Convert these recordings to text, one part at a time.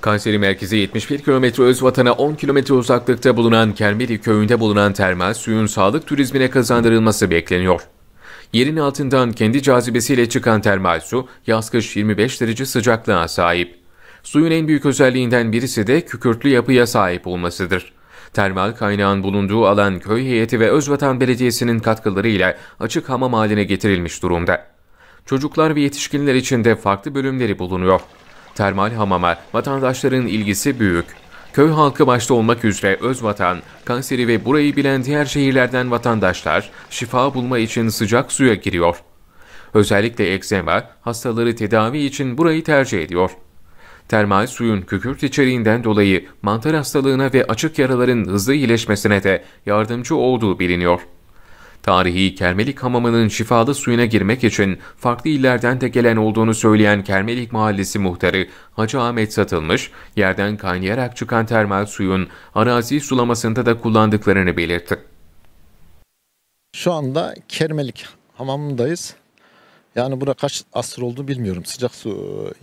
Kayseri merkezi 71 km özvatan'a 10 km uzaklıkta bulunan Kermeri köyünde bulunan termal suyun sağlık turizmine kazandırılması bekleniyor. Yerin altından kendi cazibesiyle çıkan termal su, yaz kış 25 derece sıcaklığa sahip. Suyun en büyük özelliğinden birisi de kükürtlü yapıya sahip olmasıdır. Termal kaynağın bulunduğu alan köy heyeti ve Özvatan Belediyesi'nin katkılarıyla açık hamam haline getirilmiş durumda. Çocuklar ve yetişkinler için de farklı bölümleri bulunuyor termal hamama vatandaşların ilgisi büyük. Köy halkı başta olmak üzere Özvatan, kanseri ve burayı bilen diğer şehirlerden vatandaşlar şifa bulma için sıcak suya giriyor. Özellikle ekzema hastaları tedavi için burayı tercih ediyor. Termal suyun kükürt içeriğinden dolayı mantar hastalığına ve açık yaraların hızlı iyileşmesine de yardımcı olduğu biliniyor. Tarihi Kermelik Hamamı'nın şifalı suyuna girmek için farklı illerden de gelen olduğunu söyleyen Kermelik Mahallesi muhtarı Hacı Ahmet Satılmış, yerden kaynayarak çıkan termal suyun arazi sulamasında da kullandıklarını belirtti. Şu anda Kermelik Hamamı'ndayız. Yani bura kaç asır oldu bilmiyorum. Sıcak su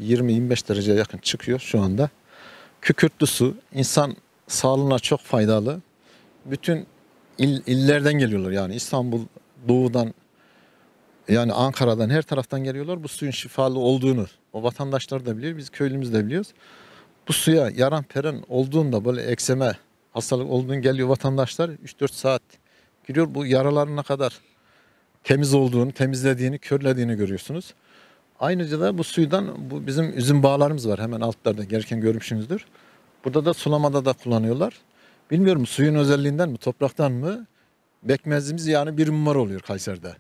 20-25 dereceye yakın çıkıyor şu anda. Kükürtlü su insan sağlığına çok faydalı. Bütün il, illerden geliyorlar yani İstanbul doğudan yani Ankara'dan her taraftan geliyorlar. Bu suyun şifalı olduğunu o vatandaşlar da biliyor. Biz köylümüz de biliyoruz. Bu suya yaran peren olduğunda böyle ekseme hastalık olduğunu geliyor vatandaşlar 3-4 saat giriyor. Bu yaralarına kadar temiz olduğunu, temizlediğini, körlediğini görüyorsunuz. Ayrıca da bu suyudan bu bizim üzüm bağlarımız var hemen altlarda gerken görmüşsünüzdür. Burada da sulamada da kullanıyorlar. Bilmiyorum suyun özelliğinden mi, topraktan mı? Bekmezimiz yani bir numara oluyor Kayseri'de.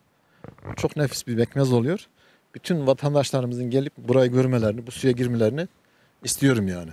Çok nefis bir bekmez oluyor. Bütün vatandaşlarımızın gelip burayı görmelerini, bu suya girmelerini istiyorum yani.